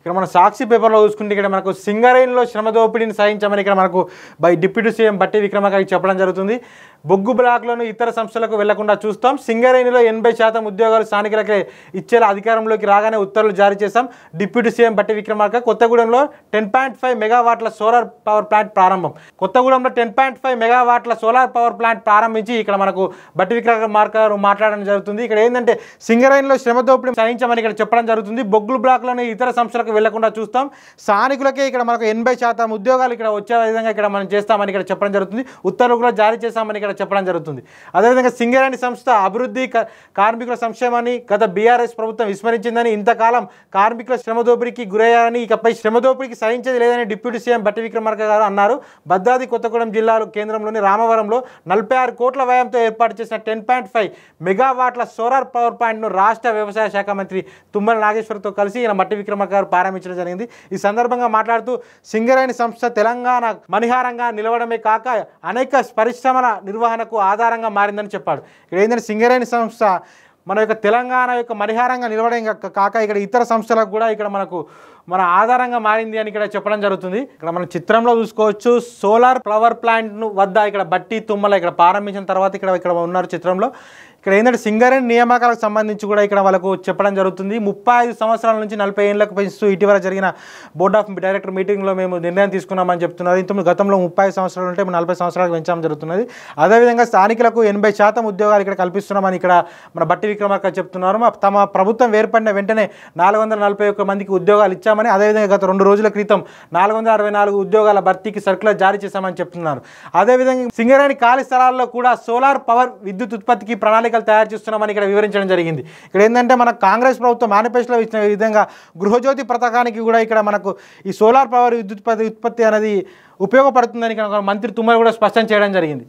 ఇక్కడ మనం సాక్షి పేపర్లో చూసుకుంటే ఇక్కడ మనకు సింగరైన్లో శ్రమ దోపిడీని సాధించామని ఇక్కడ మనకు by deputy CM Bhatti Vikramarka చెప్పడం జరుగుతుంది బొగ్గు బ్లాక్లను ఇతర సంస్థలకు వెళ్లకుండా చూస్తాం సింగరేణిలో ఎనభై శాతం ఉద్యోగాలు స్థానికులకే ఇచ్చేలా అధికారంలోకి రాగానే ఉత్తర్వులు జారీ చేశాం డిప్యూటీ సీఎం బట్టి విక్రమార్క కొత్తగూడెంలో టెన్ పాయింట్ ఫైవ్ మెగావాట్ల సోలార్ పవర్ ప్లాంట్ ప్రారంభం కొత్తగూడెంలో టెన్ పాయింట్ ఫైవ్ మెగావాట్ల సోలార్ పవర్ ప్లాంట్ ప్రారంభించి ఇక్కడ మనకు బట్టి విక్రమార్క మాట్లాడడం జరుగుతుంది ఇక్కడ ఏంటంటే సింగరేణిలో శ్రమదోపిడి సహించమని ఇక్కడ చెప్పడం జరుగుతుంది బొగ్గులు బ్లాక్లను ఇతర సంస్థలకు వెళ్లకుండా చూస్తాం స్థానికులకే ఇక్కడ మనకు ఎనభై శాతం ఉద్యోగాలు ఇక్కడ వచ్చే విధంగా ఇక్కడ మనం చేస్తామని ఇక్కడ చెప్పడం జరుగుతుంది ఉత్తర్వులు కూడా జారీ చేస్తామని ఇక్కడ ఇక్కడ చెప్పడం జరుగుతుంది అదేవిధంగా సింగరేణి సంస్థ అభివృద్ధి కార్మికుల సంక్షేమాన్ని గత బీఆర్ఎస్ ప్రభుత్వం విస్మరించిందని ఇంతకాలం కార్మికుల శ్రమదోపిడికి గురయ్యారని ఇకపై శ్రమదోపిడికి సహించేది లేదని డిప్యూటీ సీఎం బట్టి విక్రమార్క గారు అన్నారు భద్రాది కొత్తగూడెం జిల్లాలో కేంద్రంలోని రామవరంలో నలభై ఆరు కోట్ల వ్యయంతో ఏర్పాటు చేసిన టెన్ పాయింట్ ఫైవ్ మెగావాట్ల సోలార్ పవర్ పాయింట్ను రాష్ట్ర వ్యవసాయ శాఖ మంత్రి తుమ్మల నాగేశ్వరతో కలిసి ఈయన మట్టి విక్రమార్క గారు ప్రారంభించడం జరిగింది ఈ సందర్భంగా మాట్లాడుతూ సింగరేణి సంస్థ తెలంగాణ మణిహారంగా నిలవడమే కాక అనేక పరిశ్రమల నిర్వహణ నిర్వహణకు ఆధారంగా మారిందని చెప్పాడు ఇక్కడ ఏంటంటే సింగరేణి సంస్థ మన యొక్క తెలంగాణ యొక్క పరిహారంగా నిలవడం కాక ఇక్కడ ఇతర సంస్థలకు కూడా ఇక్కడ మనకు మన ఆధారంగా మారింది అని ఇక్కడ చెప్పడం జరుగుతుంది ఇక్కడ మనం చిత్రంలో చూసుకోవచ్చు సోలార్ పవర్ ప్లాంట్ను వద్ద ఇక్కడ బట్టి తుమ్మల ఇక్కడ ప్రారంభించిన తర్వాత ఇక్కడ ఇక్కడ ఉన్నారు చిత్రంలో ఇక్కడ ఏంటంటే సింగరేణి నియామకాలకు సంబంధించి కూడా ఇక్కడ వాళ్ళకు చెప్పడం జరుగుతుంది ముప్పై ఐదు సంవత్సరాల నుంచి నలభై ఏళ్ళకు పెంచుతూ ఇటీవల జరిగిన బోర్డ్ ఆఫ్ డైరెక్టర్ మీటింగ్లో మేము నిర్ణయం తీసుకున్నామని చెప్తున్నారు ఇంతకుముందు గతంలో ముప్పై సంవత్సరాలు ఉంటే నలభై సంవత్సరాలకు పెంచడం జరుగుతున్నది అదేవిధంగా స్థానికులకు ఎనభై శాతం ఉద్యోగాలు ఇక్కడ కల్పిస్తున్నామని ఇక్కడ మన బట్టి విక్రమార్క చెప్తున్నారు తమ ప్రభుత్వం ఏర్పడిన వెంటనే నాలుగు వందల నలభై ఒక్క మందికి ఉద్యోగాలు ఇచ్చామని అదేవిధంగా గత రెండు రోజుల క్రితం నాలుగు వందల అరవై నాలుగు ఉద్యోగాల భర్తీకి సర్కులర్ జారీ చేశామని చెప్తున్నారు అదేవిధంగా సింగరేణి ఖాళీ స్థలాల్లో కూడా సోలార్ పవర్ విద్యుత్ ఉత్పత్తికి ప్రణాళిక ప్రణాళికలు తయారు చేస్తున్నామని ఇక్కడ వివరించడం జరిగింది ఇక్కడ ఏంటంటే మన కాంగ్రెస్ ప్రభుత్వం మేనిఫెస్టోలో ఇచ్చిన విధంగా గృహజ్యోతి పథకానికి కూడా ఇక్కడ మనకు ఈ సోలార్ పవర్ విద్యుత్ ఉత్పత్తి అనేది ఉపయోగపడుతుందని ఇక్కడ మంత్రి తుమ్మలు కూడా స్పష్టం చేయడం జరిగింది